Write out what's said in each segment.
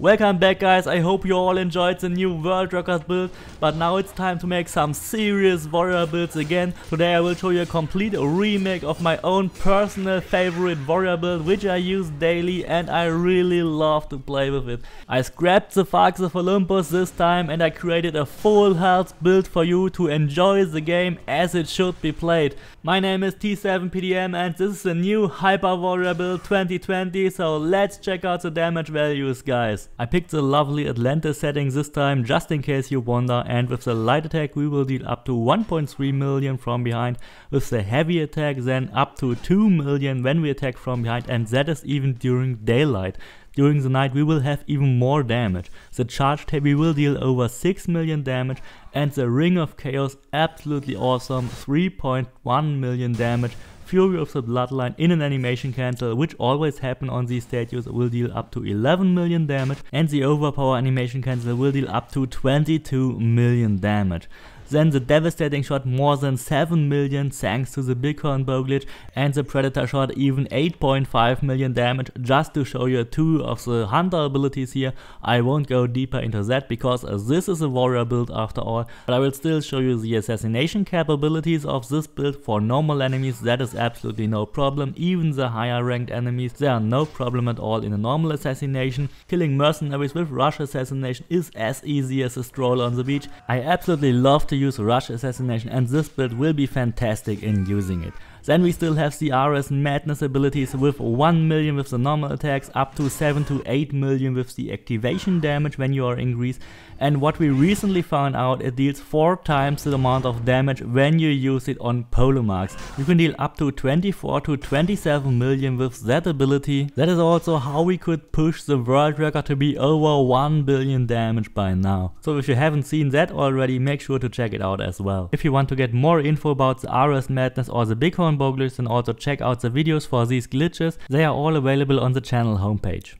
Welcome back guys, I hope you all enjoyed the new World Rockers build, but now it's time to make some serious warrior builds again. Today I will show you a complete remake of my own personal favorite warrior build, which I use daily and I really love to play with it. I scrapped the Fox of Olympus this time and I created a full health build for you to enjoy the game as it should be played. My name is T7PDM and this is the new Hyper Warrior build 2020, so let's check out the damage values guys. I picked the lovely Atlantis setting this time just in case you wonder and with the light attack we will deal up to 1.3 million from behind, with the heavy attack then up to 2 million when we attack from behind and that is even during daylight. During the night we will have even more damage. The charged heavy will deal over 6 million damage and the Ring of Chaos absolutely awesome 3.1 million damage Fury of the Bloodline in an animation cancel, which always happen on these statues, will deal up to 11 million damage, and the overpower animation cancel will deal up to 22 million damage. Then the devastating shot more than 7 million thanks to the Bighorn bow glitch and the Predator shot even 8.5 million damage just to show you two of the Hunter abilities here. I won't go deeper into that because uh, this is a warrior build after all, but I will still show you the assassination capabilities of this build for normal enemies, that is absolutely no problem, even the higher ranked enemies, there are no problem at all in a normal assassination. Killing mercenaries with rush assassination is as easy as a stroll on the beach. I absolutely love to to use Rush Assassination and this build will be fantastic in using it. Then we still have Ciara's madness abilities with 1 million with the normal attacks, up to 7 to 8 million with the activation damage when you are in Greece. And what we recently found out, it deals 4 times the amount of damage when you use it on marks. You can deal up to 24 to 27 million with that ability. That is also how we could push the world record to be over 1 billion damage by now. So if you haven't seen that already, make sure to check it out as well. If you want to get more info about the RS Madness or the Bighorn phone and also check out the videos for these glitches, they are all available on the channel homepage.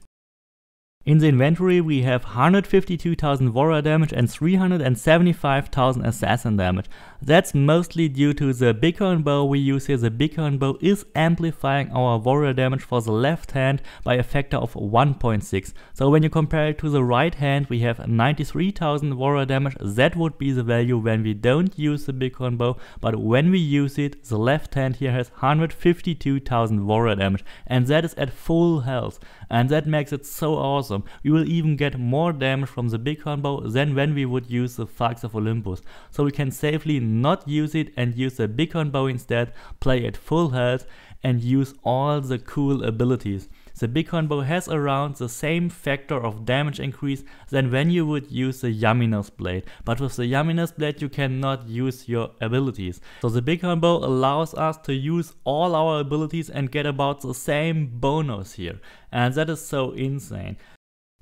In the inventory we have 152,000 Warrior damage and 375,000 Assassin damage. That's mostly due to the Bighorn Bow we use here. The Bighorn Bow is amplifying our Warrior damage for the left hand by a factor of 1.6. So when you compare it to the right hand we have 93,000 Warrior damage. That would be the value when we don't use the Bighorn Bow. But when we use it, the left hand here has 152,000 Warrior damage. And that is at full health. And that makes it so awesome awesome. We will even get more damage from the big combo than when we would use the Fox of Olympus. So we can safely not use it and use the big combo instead, play at full health and use all the cool abilities. The big combo has around the same factor of damage increase than when you would use the Yaminas Blade, but with the Yaminas Blade you cannot use your abilities. So the big combo allows us to use all our abilities and get about the same bonus here. And that is so insane.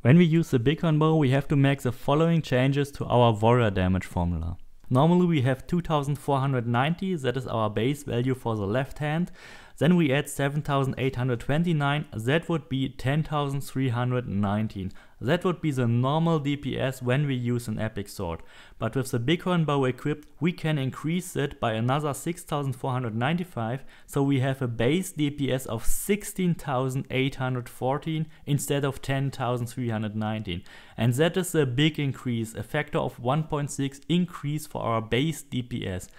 When we use the Bighorn bow, we have to make the following changes to our warrior damage formula. Normally we have 2490, that is our base value for the left hand. Then we add 7829, that would be 10319. That would be the normal DPS when we use an epic sword, but with the bighorn bow equipped we can increase it by another 6495 so we have a base DPS of 16814 instead of 10319 and that is a big increase, a factor of 1.6 increase for our base DPS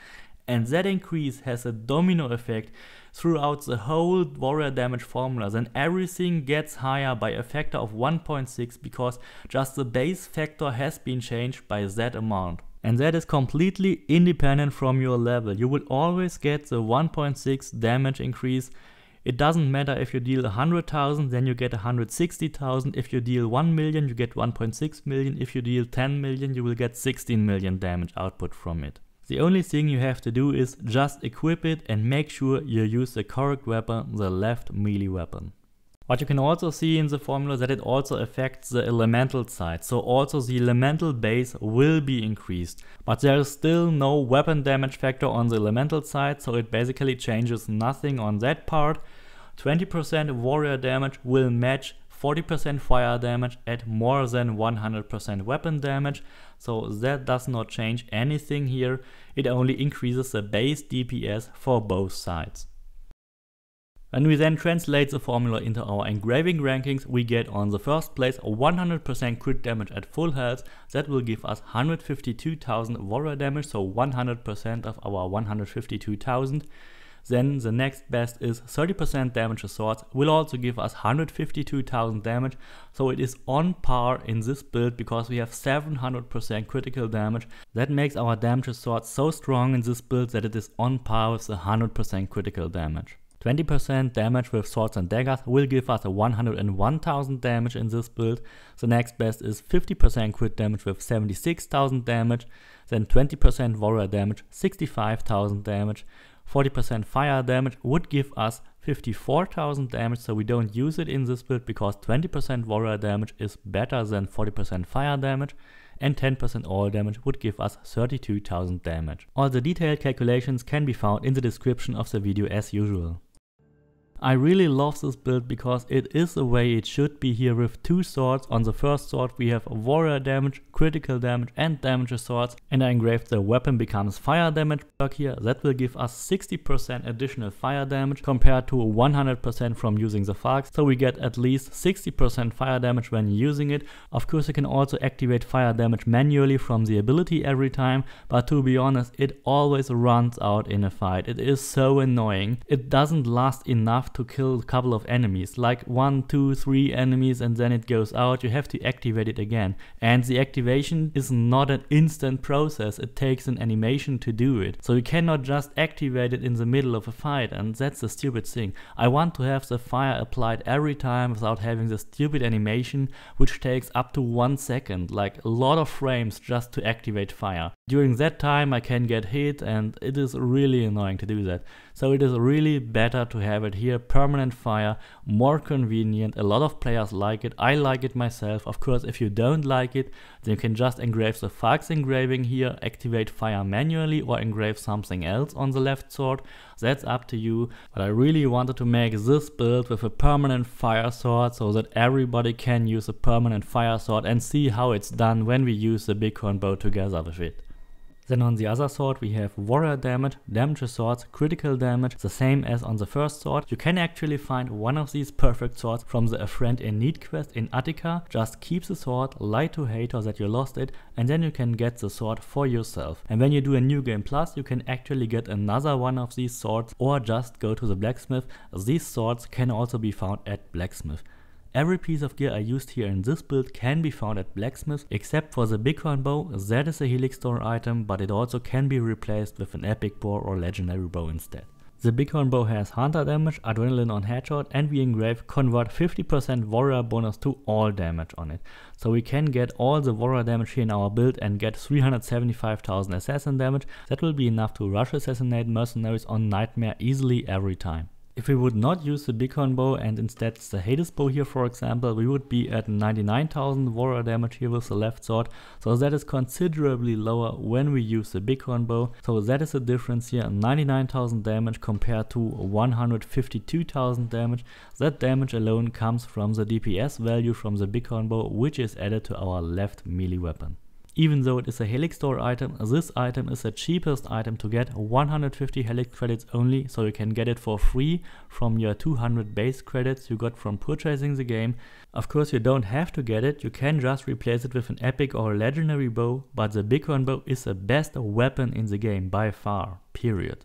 and that increase has a domino effect throughout the whole warrior damage formula then everything gets higher by a factor of 1.6 because just the base factor has been changed by that amount. And that is completely independent from your level. You will always get the 1.6 damage increase it doesn't matter if you deal 100,000, then you get 160,000. If you deal 1 million, you get 1.6 million. If you deal 10 million, you will get 16 million damage output from it. The only thing you have to do is just equip it and make sure you use the correct weapon, the left melee weapon. What you can also see in the formula that it also affects the elemental side, so also the elemental base will be increased. But there is still no weapon damage factor on the elemental side, so it basically changes nothing on that part. 20% warrior damage will match 40% fire damage at more than 100% weapon damage, so that does not change anything here, it only increases the base DPS for both sides. When we then translate the formula into our engraving rankings, we get on the first place 100% crit damage at full health, that will give us 152,000 warrior damage, so 100% of our 152,000. Then the next best is 30% damage to swords will also give us 152,000 damage. So it is on par in this build because we have 700% critical damage. That makes our damage to swords so strong in this build that it is on par with 100% critical damage. 20% damage with swords and daggers will give us a 101,000 damage in this build. The next best is 50% crit damage with 76,000 damage, then 20% warrior damage, 65,000 damage, 40% fire damage would give us 54,000 damage, so we don't use it in this build because 20% warrior damage is better than 40% fire damage and 10% oil damage would give us 32,000 damage. All the detailed calculations can be found in the description of the video as usual. I really love this build because it is the way it should be here with two swords. On the first sword we have warrior damage, critical damage and damage swords and I engraved the weapon becomes fire damage block here. That will give us 60% additional fire damage compared to 100% from using the Farks. So we get at least 60% fire damage when using it. Of course you can also activate fire damage manually from the ability every time but to be honest it always runs out in a fight. It is so annoying. It doesn't last enough enough to kill a couple of enemies, like one, two, three enemies and then it goes out, you have to activate it again. And the activation is not an instant process, it takes an animation to do it. So you cannot just activate it in the middle of a fight and that's the stupid thing. I want to have the fire applied every time without having the stupid animation which takes up to one second, like a lot of frames just to activate fire. During that time I can get hit and it is really annoying to do that. So it is really better to have it here, permanent fire, more convenient. A lot of players like it. I like it myself. Of course, if you don't like it, then you can just engrave the fox engraving here, activate fire manually or engrave something else on the left sword. That's up to you. But I really wanted to make this build with a permanent fire sword so that everybody can use a permanent fire sword and see how it's done when we use the Bitcoin bow together with it. Then on the other sword we have warrior damage, damage to swords, critical damage, the same as on the first sword. You can actually find one of these perfect swords from the A Friend in Need quest in Attica. Just keep the sword, lie to Hater that you lost it and then you can get the sword for yourself. And when you do a new game plus you can actually get another one of these swords or just go to the blacksmith. These swords can also be found at blacksmith. Every piece of gear I used here in this build can be found at blacksmith except for the bighorn bow that is a helix store item but it also can be replaced with an epic bow or legendary bow instead. The bighorn bow has hunter damage, adrenaline on headshot and we engrave convert 50% warrior bonus to all damage on it. So we can get all the warrior damage here in our build and get 375,000 assassin damage. That will be enough to rush assassinate mercenaries on nightmare easily every time. If we would not use the Bighorn bow and instead the Hades bow here for example, we would be at 99,000 warrior damage here with the left sword. So that is considerably lower when we use the Bighorn bow. So that is the difference here, 99,000 damage compared to 152,000 damage. That damage alone comes from the DPS value from the Bighorn bow which is added to our left melee weapon. Even though it is a Helix Store item, this item is the cheapest item to get, 150 Helix credits only, so you can get it for free from your 200 base credits you got from purchasing the game. Of course you don't have to get it, you can just replace it with an epic or legendary bow, but the Bighorn bow is the best weapon in the game by far, period.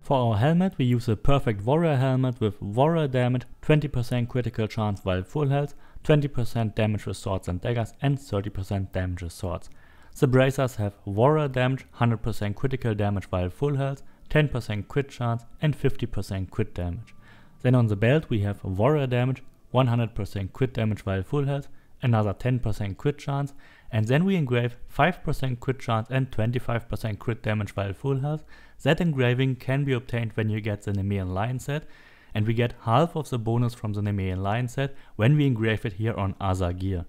For our helmet we use a perfect warrior helmet with warrior damage, 20% critical chance while full health, 20% damage with swords and daggers and 30% damage with swords. The bracers have warrior damage, 100% critical damage while full health, 10% crit chance and 50% crit damage. Then on the belt we have warrior damage, 100% crit damage while full health, another 10% crit chance and then we engrave 5% crit chance and 25% crit damage while full health. That engraving can be obtained when you get the Nemean Lion set and we get half of the bonus from the Nemean Lion set when we engrave it here on other gear.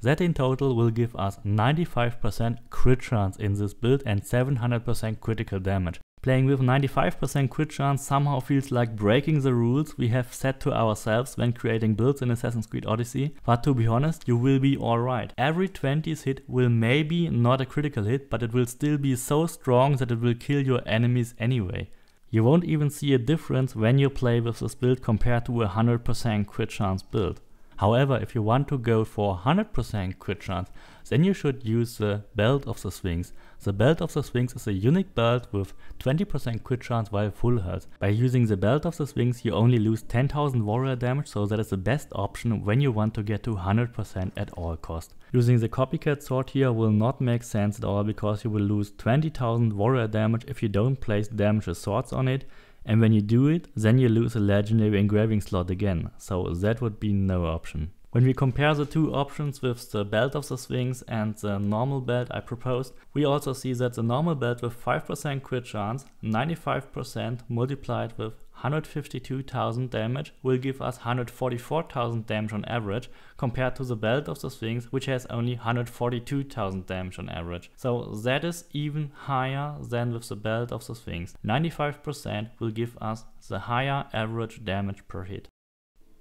That in total will give us 95% crit chance in this build and 700% critical damage. Playing with 95% crit chance somehow feels like breaking the rules we have set to ourselves when creating builds in Assassin's Creed Odyssey, but to be honest, you will be alright. Every 20th hit will maybe not a critical hit, but it will still be so strong that it will kill your enemies anyway. You won't even see a difference when you play with this build compared to a 100% crit chance build. However, if you want to go for 100% crit chance, then you should use the belt of the swings. The belt of the swings is a unique belt with 20% crit chance while full health. By using the belt of the swings you only lose 10,000 warrior damage so that is the best option when you want to get to 100% at all cost. Using the copycat sword here will not make sense at all because you will lose 20,000 warrior damage if you don't place damage swords on it and when you do it, then you lose a legendary engraving slot again, so that would be no option. When we compare the two options with the belt of the swings and the normal belt I proposed, we also see that the normal belt with 5% crit chance, 95% multiplied with 152,000 damage will give us 144,000 damage on average compared to the belt of the Sphinx which has only 142,000 damage on average. So that is even higher than with the belt of the Sphinx. 95% will give us the higher average damage per hit.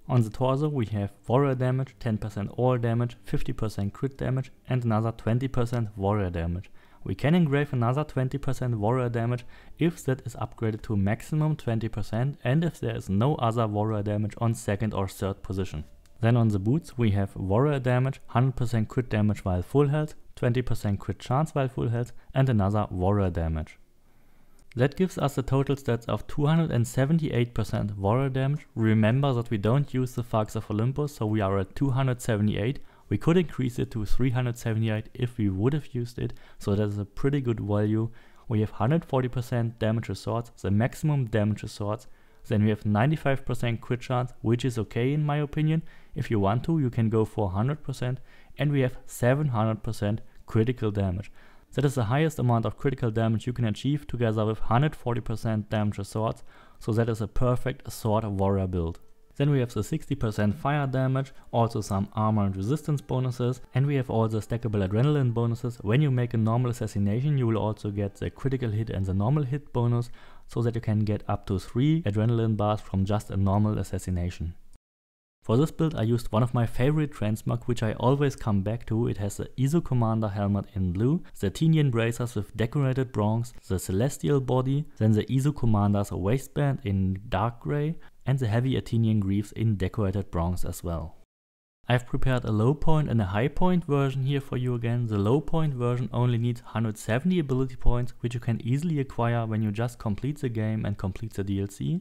On the torso we have warrior damage, 10% all damage, 50% crit damage and another 20% warrior damage. We can engrave another 20% warrior damage if that is upgraded to maximum 20% and if there is no other warrior damage on second or third position. Then on the boots we have warrior damage, 100% crit damage while full health, 20% crit chance while full health and another warrior damage. That gives us a total stats of 278% water damage. Remember that we don't use the Fars of Olympus, so we are at 278. We could increase it to 378 if we would have used it, so that is a pretty good value. We have 140% damage resorts, the maximum damage resorts, then we have 95% crit chance, which is okay in my opinion. If you want to, you can go for 100%, and we have 700% critical damage. That is the highest amount of critical damage you can achieve together with 140% damage swords. so that is a perfect sword warrior build. Then we have the 60% fire damage, also some armor and resistance bonuses, and we have all the stackable adrenaline bonuses. When you make a normal assassination, you will also get the critical hit and the normal hit bonus, so that you can get up to 3 adrenaline bars from just a normal assassination. For this build I used one of my favorite transmog which I always come back to, it has the ISO Commander helmet in blue, the Tinian bracers with decorated bronze, the Celestial body, then the ISO Commander's waistband in dark grey and the heavy Athenian greaves in decorated bronze as well. I've prepared a low point and a high point version here for you again. The low point version only needs 170 ability points which you can easily acquire when you just complete the game and complete the DLC.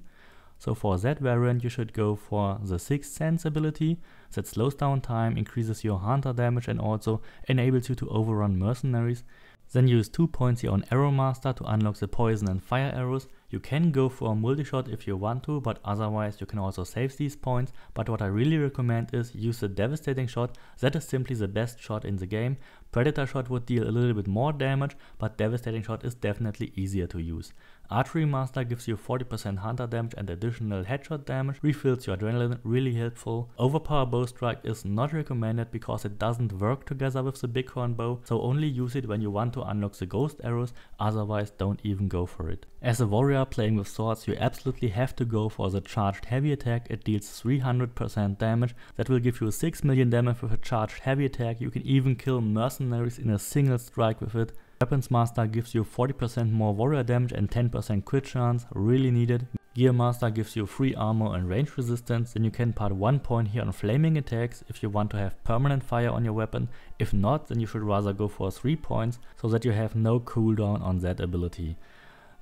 So for that variant, you should go for the Sixth Sense ability that slows down time, increases your hunter damage and also enables you to overrun mercenaries. Then use 2 points here on Arrow Master to unlock the poison and fire arrows. You can go for a multi-shot if you want to, but otherwise you can also save these points. But what I really recommend is use the devastating shot, that is simply the best shot in the game. Predator shot would deal a little bit more damage, but devastating shot is definitely easier to use. Archery Master gives you 40% hunter damage and additional headshot damage, refills your adrenaline, really helpful. Overpower bow strike is not recommended because it doesn't work together with the bighorn bow, so only use it when you want to unlock the ghost arrows, otherwise don't even go for it. As a warrior playing with swords you absolutely have to go for the charged heavy attack, it deals 300% damage, that will give you 6 million damage with a charged heavy attack, you can even kill mercenaries in a single strike with it, Weapons Master gives you 40% more warrior damage and 10% crit chance, really needed. Gear Master gives you free armor and range resistance, then you can part 1 point here on flaming attacks if you want to have permanent fire on your weapon. If not, then you should rather go for 3 points so that you have no cooldown on that ability.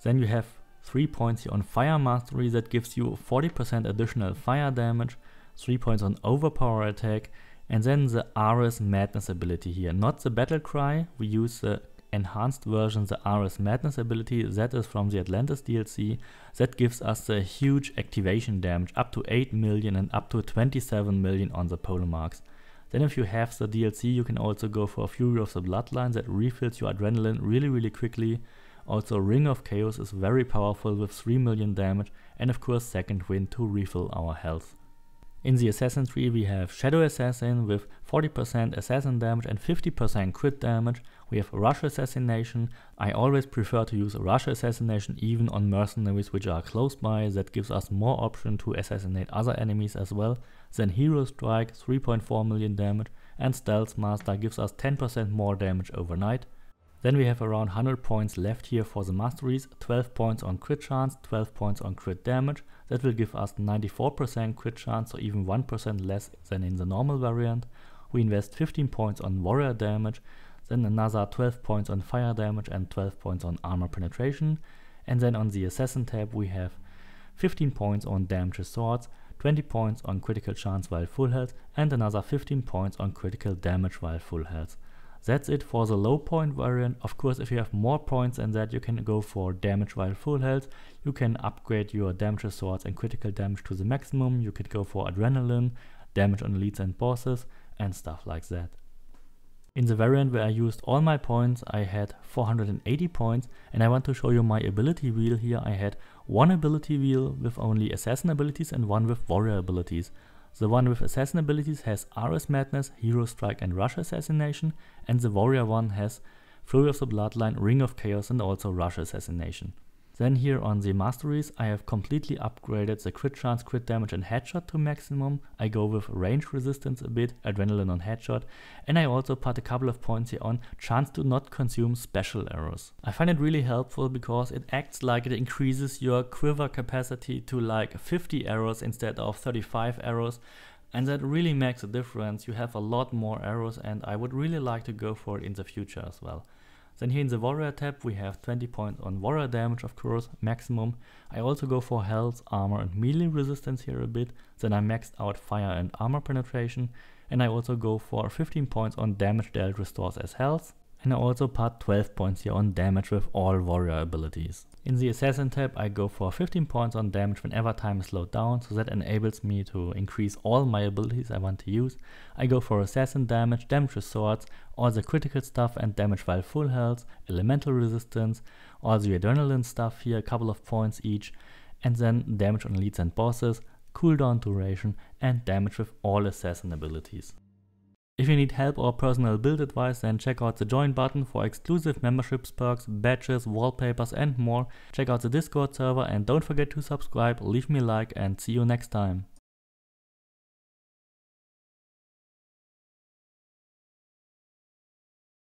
Then you have 3 points here on Fire Mastery that gives you 40% additional fire damage, 3 points on Overpower attack, and then the Ares Madness ability here. Not the Battle Cry, we use the enhanced version, the RS Madness ability, that is from the Atlantis DLC, that gives us a huge activation damage, up to 8 million and up to 27 million on the Polemarks. Then if you have the DLC, you can also go for Fury of the Bloodline that refills your adrenaline really really quickly. Also Ring of Chaos is very powerful with 3 million damage and of course Second Wind to refill our health. In the Assassin tree we have Shadow Assassin with 40% Assassin damage and 50% crit damage, we have rush assassination. I always prefer to use rush assassination even on mercenaries which are close by. That gives us more option to assassinate other enemies as well. Then hero strike 3.4 million damage and stealth master gives us 10% more damage overnight. Then we have around 100 points left here for the masteries, 12 points on crit chance, 12 points on crit damage. That will give us 94% crit chance, so even 1% less than in the normal variant. We invest 15 points on warrior damage, then another 12 points on fire damage and 12 points on armor penetration. And then on the assassin tab we have 15 points on damage to swords, 20 points on critical chance while full health and another 15 points on critical damage while full health. That's it for the low point variant. Of course, if you have more points than that, you can go for damage while full health. You can upgrade your damage to swords and critical damage to the maximum. You could go for adrenaline, damage on elites and bosses, and stuff like that. In the variant where I used all my points, I had 480 points and I want to show you my ability wheel here. I had one ability wheel with only assassin abilities and one with warrior abilities. The one with assassin abilities has RS Madness, Hero Strike and Rush Assassination and the warrior one has Fury of the Bloodline, Ring of Chaos and also Rush Assassination. Then here on the masteries, I have completely upgraded the crit chance, crit damage and headshot to maximum. I go with range resistance a bit, adrenaline on headshot, and I also put a couple of points here on chance to not consume special arrows. I find it really helpful because it acts like it increases your quiver capacity to like 50 arrows instead of 35 arrows and that really makes a difference. You have a lot more arrows and I would really like to go for it in the future as well. Then here in the warrior tab we have 20 points on warrior damage of course, maximum. I also go for health, armor and melee resistance here a bit, then I maxed out fire and armor penetration and I also go for 15 points on damage dealt restores as health and I also part 12 points here on damage with all warrior abilities. In the assassin tab I go for 15 points on damage whenever time is slowed down so that enables me to increase all my abilities I want to use. I go for assassin damage, damage with swords, all the critical stuff and damage while full health, elemental resistance, all the adrenaline stuff here, a couple of points each, and then damage on leads and bosses, cooldown duration and damage with all assassin abilities. If you need help or personal build advice, then check out the join button for exclusive memberships, perks, badges, wallpapers and more. Check out the Discord server and don't forget to subscribe, leave me a like and see you next time.